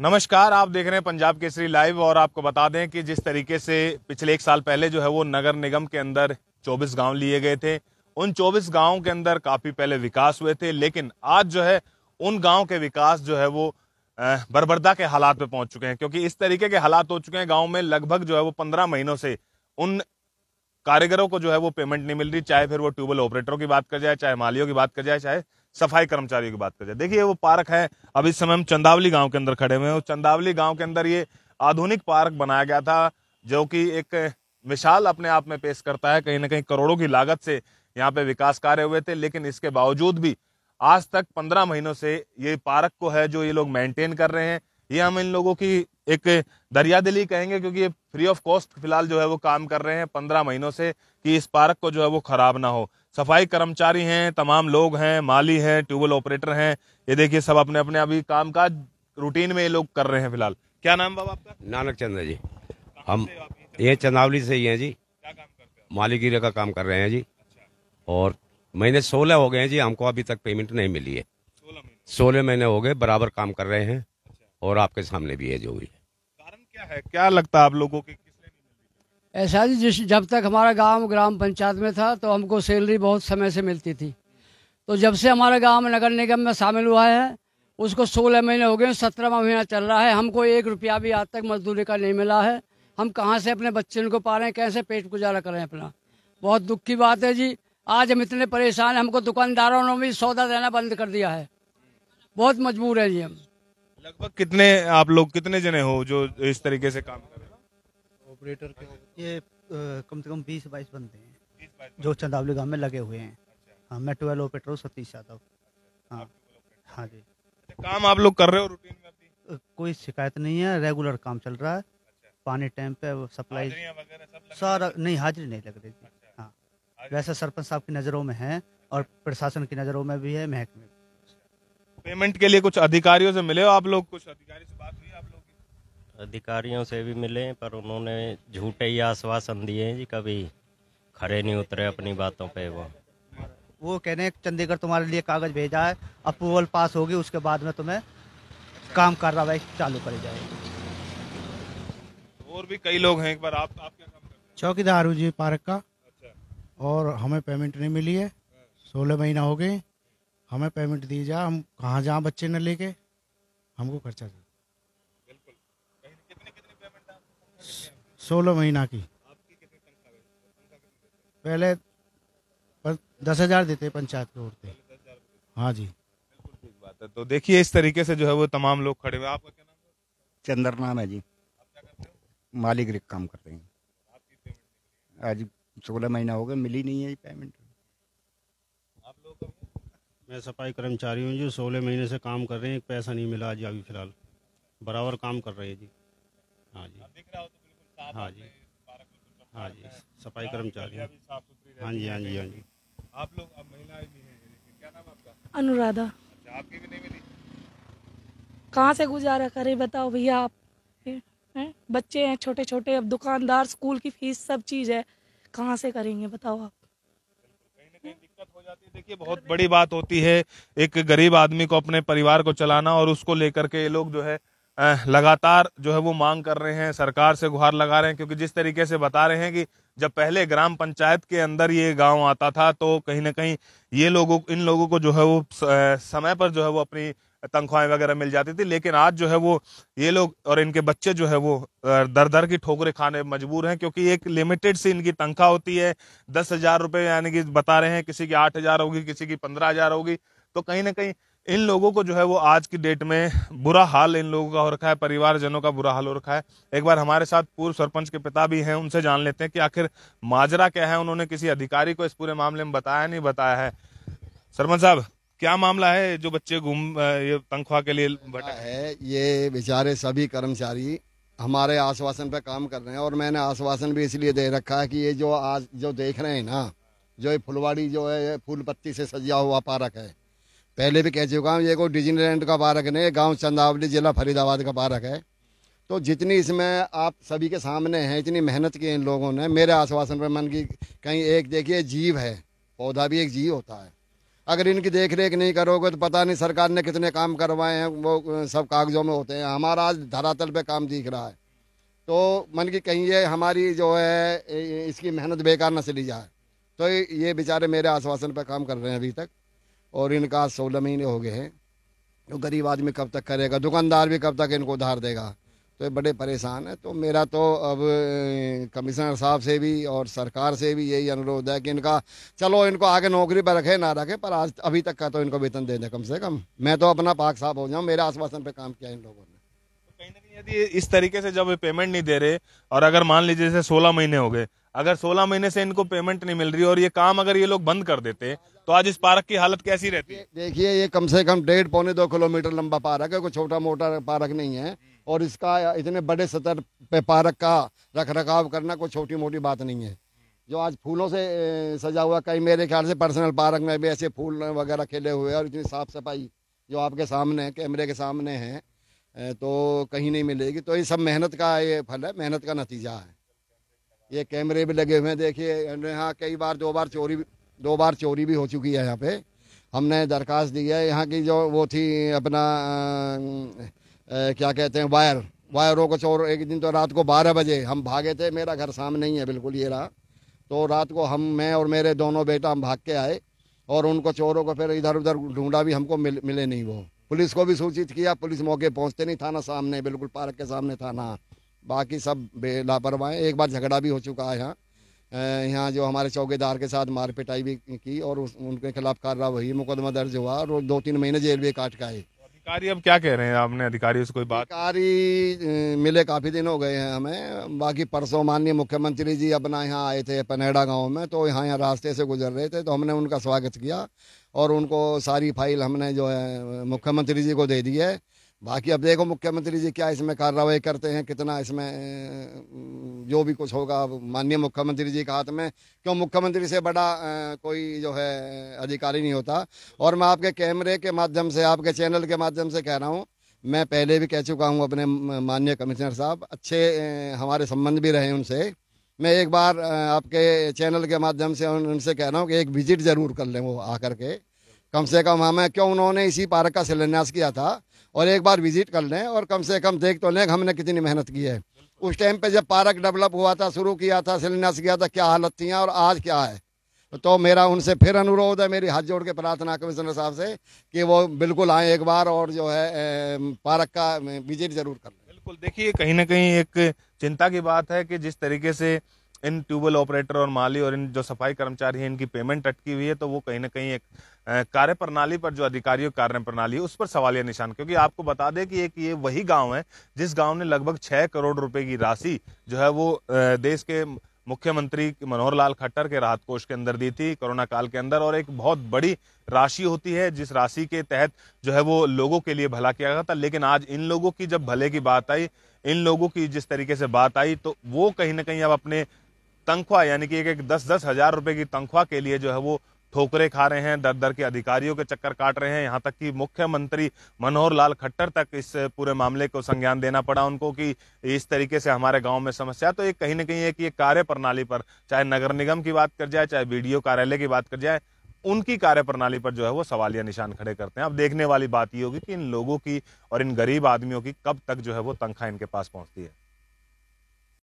नमस्कार आप देख रहे हैं पंजाब केसरी लाइव और आपको बता दें कि जिस तरीके से पिछले एक साल पहले जो है वो नगर निगम के अंदर 24 गांव लिए गए थे उन 24 गांवों के अंदर काफी पहले विकास हुए थे लेकिन आज जो है उन गांव के विकास जो है वो बर्बरदा के हालात पे पहुंच चुके हैं क्योंकि इस तरीके के हालात हो चुके हैं गाँव में लगभग जो है वो पंद्रह महीनों से उन कारीगरों को जो है वो पेमेंट नहीं मिल रही चाहे फिर वो ट्यूबवेल ऑपरेटरों की बात कर जाए चाहे मालियों की बात कर जाए चाहे सफाई कर्मचारियों की बात करें देखिए वो पार्क है अब इस समय हम चंदावली गांव के अंदर खड़े हुए हैं चंदावली गांव के अंदर ये आधुनिक पार्क बनाया गया था जो कि एक विशाल अपने आप में पेश करता है कहीं ना कहीं करोड़ों की लागत से यहाँ पे विकास कार्य हुए थे लेकिन इसके बावजूद भी आज तक पंद्रह महीनों से ये पार्क को है जो ये लोग मेंटेन कर रहे हैं ये हम इन लोगों की एक दरिया दिली कहेंगे क्योंकि ये फ्री ऑफ कॉस्ट फिलहाल जो है वो काम कर रहे हैं पंद्रह महीनों से कि इस पार्क को जो है वो खराब ना हो सफाई कर्मचारी हैं तमाम लोग हैं माली हैं ट्यूबवेल ऑपरेटर हैं ये देखिए सब अपने अपने अभी काम काज रूटीन में ये लोग कर रहे हैं फिलहाल क्या नाम बाबा आपका नानक चंद्र जी हम ये चंदावली से ही हैं जी क्या काम हैं का काम कर रहे हैं जी अच्छा। और महीने सोलह हो गए हैं जी हमको अभी तक पेमेंट नहीं मिली है सोलह महीने हो गए बराबर काम कर रहे हैं अच्छा। और आपके सामने भी है जो भी कारण क्या है क्या लगता है आप लोगों की ऐसा जी जिस जब तक हमारा गांव ग्राम पंचायत में था तो हमको सैलरी बहुत समय से मिलती थी तो जब से हमारा गांव नगर निगम में शामिल हुआ है उसको सोलह महीने हो गए सत्रहवा महीना चल रहा है हमको एक रुपया भी आज तक मजदूरी का नहीं मिला है हम कहाँ से अपने बच्चे को पा रहे हैं कैसे पेट गुजारा करें अपना बहुत दुख की बात है जी आज हम इतने परेशान हैं हमको दुकानदारों ने भी सौदा देना बंद कर दिया है बहुत मजबूर है जी हम लगभग कितने आप लोग कितने जने हो जो इस तरीके से काम कर ऑपरेटर के ये कम से कम बीस बाईस बंदे हैं जो चंदावली गांव में लगे हुए हैं अच्छा। हाँ मैं ट्वेल्व ऑपरेटर हूँ सतीश यादव अच्छा, हाँ हाँ जी अच्छा, काम आप लोग कर रहे हो रूटीन में कोई शिकायत नहीं है रेगुलर काम चल रहा है पानी टाइम पे सप्लाई सारा नहीं हाजिरी नहीं लग रही हाँ वैसे सरपंच साहब की नज़रों में है और प्रशासन की नज़रों में भी है महकमे पेमेंट के लिए कुछ अधिकारियों से मिले हो आप लोग कुछ अधिकारी से बात हुई आप लोग अधिकारियों से भी मिले पर उन्होंने झूठे ही आश्वासन दिए हैं जी कभी खड़े नहीं उतरे अपनी बातों पे वो वो कहने चंडीगढ़ तुम्हारे लिए कागज़ भेजा है अप्रूवल पास होगी उसके बाद में तुम्हें काम कार्रवाई चालू करी जाएगी और भी कई लोग हैं एक बार आप, आप क्या काम चौकीदार हूँ जी पार्क का अच्छा। और हमें पेमेंट नहीं मिली है सोलह महीना हो गए हमें पेमेंट दी जाए हम कहाँ जाए बच्चे न लेके हमको खर्चा दे सोलह महीना की पहले दस हजार देते पंचायत की ओर से हाँ जी बात है तो देखिए इस तरीके से जो है वो तमाम लोग खड़े हुए आपका क्या नाम है जी मालिक रिक काम करते हैं आज सोलह महीना हो गया मिली नहीं है पेमेंट आप लोग मैं सफाई कर्मचारी हूँ जी सोलह महीने से काम कर रहे हैं एक पैसा नहीं मिला जी अभी फिलहाल बराबर काम कर रहे हैं जी हाँ जी हाँ, हाँ, हाँ, हाँ जी हाँ जी सफाई कर्मचारी हाँ जी हाँ जी हाँ जी आप लोग अब महिलाएं भी हैं क्या नाम आपका अनुराधा अच्छा, आपकी भी नहीं मिली कहाँ से गुजारा करें बताओ भैया आप हैं बच्चे हैं छोटे छोटे अब दुकानदार स्कूल की फीस सब चीज़ है कहाँ से करेंगे बताओ आप देखिए बहुत बड़ी बात होती है एक गरीब आदमी को अपने परिवार को चलाना और उसको लेकर के ये लोग जो है लगातार जो है वो मांग कर रहे हैं सरकार से गुहार लगा रहे हैं क्योंकि जिस तरीके से बता रहे हैं कि जब पहले ग्राम पंचायत के अंदर ये गांव आता था तो कहीं ना कहीं ये लोगों इन लोगों को जो है वो समय पर जो है वो अपनी तनख्वाहें वगैरह मिल जाती थी लेकिन आज जो है वो ये लोग और इनके बच्चे जो है वो दर दर की ठोकरें खाने मजबूर हैं क्योंकि एक लिमिटेड सी इनकी तनख्वाह होती है दस हज़ार रुपये यानी कि बता रहे हैं किसी की आठ हज़ार होगी किसी की पंद्रह हज़ार होगी तो कहीं ना कहीं इन लोगों को जो है वो आज की डेट में बुरा हाल इन लोगों का हो रखा है परिवारजनों का बुरा हाल हो रखा है एक बार हमारे साथ पूर्व सरपंच के पिता भी हैं उनसे जान लेते हैं कि आखिर माजरा क्या है उन्होंने किसी अधिकारी को इस पूरे मामले में बताया नहीं बताया है सरपंच साहब क्या मामला है जो बच्चे घूम ये तनख्वाह के लिए बटा है ये बेचारे सभी कर्मचारी हमारे आश्वासन पे काम कर रहे हैं और मैंने आश्वासन भी इसलिए दे रखा है कि ये जो आज जो देख रहे हैं ना जो ये फुलवाड़ी जो है फूल पत्ती से सजा हुआ पारक है पहले भी कह चुका हूँ ये को डिजनीलैंड का पार्क नहीं गांव चंदावली जिला फरीदाबाद का पार्क है तो जितनी इसमें आप सभी के सामने हैं इतनी मेहनत की इन लोगों ने मेरे आश्वासन पर मन की कहीं एक देखिए जीव है पौधा भी एक जीव होता है अगर इनकी देख रेख नहीं करोगे तो पता नहीं सरकार ने कितने काम करवाए हैं वो सब कागजों में होते हैं हमारा आज धरातल पर काम दिख रहा है तो मन की कहीं ये हमारी जो है इसकी मेहनत बेकार न चली जाए तो ये बेचारे मेरे आश्वासन पर काम कर रहे हैं अभी तक और इनका सोलह महीने हो गए हैं तो गरीब आदमी कब तक करेगा दुकानदार भी कब तक इनको उधार देगा तो बड़े परेशान है तो मेरा तो अब कमिश्नर साहब से भी और सरकार से भी यही अनुरोध है कि इनका चलो इनको आगे नौकरी पर रखे ना रखे पर आज अभी तक का तो इनको वेतन दे दें कम से कम मैं तो अपना पाक साफ हो जाऊँ मेरे आश्वासन पर काम किया इन लोगों ने कहीं ना कहीं यदि इस तरीके से जब पेमेंट नहीं दे रहे और अगर मान लीजिए जैसे सोलह महीने हो गए अगर सोलह महीने से इनको पेमेंट नहीं मिल रही और ये काम अगर ये लोग बंद कर देते तो आज इस पार्क की हालत कैसी रहती है देखिए ये कम से कम डेढ़ पौने दो किलोमीटर लंबा पार्क है कोई छोटा मोटा पार्क नहीं है और इसका इतने बड़े सतर पे पार्क का रख रखाव करना कोई छोटी मोटी बात नहीं है जो आज फूलों से सजा हुआ कई मेरे ख्याल से पर्सनल पार्क में भी ऐसे फूल वगैरह खिले हुए और इतनी साफ सफाई जो आपके सामने कैमरे के सामने है तो कहीं नहीं मिलेगी तो ये सब मेहनत का ये फल है मेहनत का नतीजा है ये कैमरे भी लगे हुए हैं देखिए यहाँ कई बार दो बार चोरी दो बार चोरी भी हो चुकी है यहाँ पे हमने दरखास्त दी है यहाँ की जो वो थी अपना आ, आ, क्या कहते हैं वायर वायरों को चोर एक दिन तो रात को बारह बजे हम भागे थे मेरा घर सामने ही है बिल्कुल ये रहा तो रात को हम मैं और मेरे दोनों बेटा हम भाग के आए और उनको चोरों को फिर इधर उधर ढूंढा भी हमको मिल, मिले नहीं वो पुलिस को भी सूचित किया पुलिस मौके पहुंचते नहीं थाना सामने बिल्कुल पार्क के सामने थाना बाकी सब लापरवाह एक बार झगड़ा भी हो चुका है यहाँ यहाँ जो हमारे चौकीदार के साथ मारपिटाई भी की और उस, उनके खिलाफ कार्रवाई मुकदमा दर्ज हुआ और दो तीन महीने जेल भी काट का है अधिकारी अब क्या कह रहे हैं आपने अधिकारी से कोई बात अधिकारी मिले काफ़ी दिन हो गए हैं हमें बाकी परसों माननीय मुख्यमंत्री जी अपना यहाँ आए थे पनेडा गांव में तो यहाँ यहाँ रास्ते से गुजर रहे थे तो हमने उनका स्वागत किया और उनको सारी फाइल हमने जो है मुख्यमंत्री जी को दे दी है बाकी अब देखो मुख्यमंत्री जी क्या इसमें कार्रवाई करते हैं कितना इसमें जो भी कुछ होगा माननीय मुख्यमंत्री जी के हाथ में क्यों मुख्यमंत्री से बड़ा कोई जो है अधिकारी नहीं होता और मैं आपके कैमरे के माध्यम से आपके चैनल के माध्यम से कह रहा हूँ मैं पहले भी कह चुका हूँ अपने माननीय कमिश्नर साहब अच्छे हमारे संबंध भी रहे उनसे मैं एक बार आपके चैनल के माध्यम से उनसे कह रहा हूँ कि एक विजिट ज़रूर कर लें वो आकर के कम से कम हमें क्यों उन्होंने इसी पार्क का शिलान्यास किया था और एक बार विजिट कर लें और कम से कम देख तो लें हमने कितनी मेहनत की है उस टाइम पे जब पार्क डेवलप हुआ था शुरू किया था शिलान्यास किया था क्या हालत थी और आज क्या है तो मेरा उनसे फिर अनुरोध है मेरी हाथ जोड़ के प्रार्थना कमिश्नर साहब से कि वो बिल्कुल आए एक बार और जो है पार्क का विजिट ज़रूर कर लें बिल्कुल देखिए कहीं ना कहीं एक चिंता की बात है कि जिस तरीके से इन ट्यूबवेल ऑपरेटर और माली और इन जो सफाई कर्मचारी हैं इनकी पेमेंट अटकी हुई है तो वो कहीं ना कहीं एक कार्य प्रणाली पर जो अधिकारियों कार्य प्रणाली है उस पर सवाल या निशान क्योंकि आपको बता दें कि एक ये वही गांव है जिस गांव ने लगभग छः करोड़ रुपए की राशि जो है वो देश के मुख्यमंत्री मनोहर लाल खट्टर के राहत कोष के अंदर दी थी कोरोना काल के अंदर और एक बहुत बड़ी राशि होती है जिस राशि के तहत जो है वो लोगों के लिए भला किया गया था लेकिन आज इन लोगों की जब भले की बात आई इन लोगों की जिस तरीके से बात आई तो वो कहीं ना कहीं अब अपने तनख्वाह यानी कि एक एक दस दस हजार रुपए की तनख्वाह के लिए जो है वो ठोकरे खा रहे हैं दर दर के अधिकारियों के चक्कर काट रहे हैं यहाँ तक कि मुख्यमंत्री मनोहर लाल खट्टर तक इस पूरे मामले को संज्ञान देना पड़ा उनको कि इस तरीके से हमारे गाँव में समस्या तो ये कहीं ना कहीं एक ये कार्य प्रणाली पर चाहे नगर निगम की बात कर जाए चाहे बी कार्यालय की बात कर जाए उनकी कार्यप्रणाली पर जो है वो या निशान खड़े करते हैं अब देखने वाली बात ये होगी कि इन लोगों की और इन गरीब आदमियों की कब तक जो है वो तनख्वाह इनके पास पहुंचती है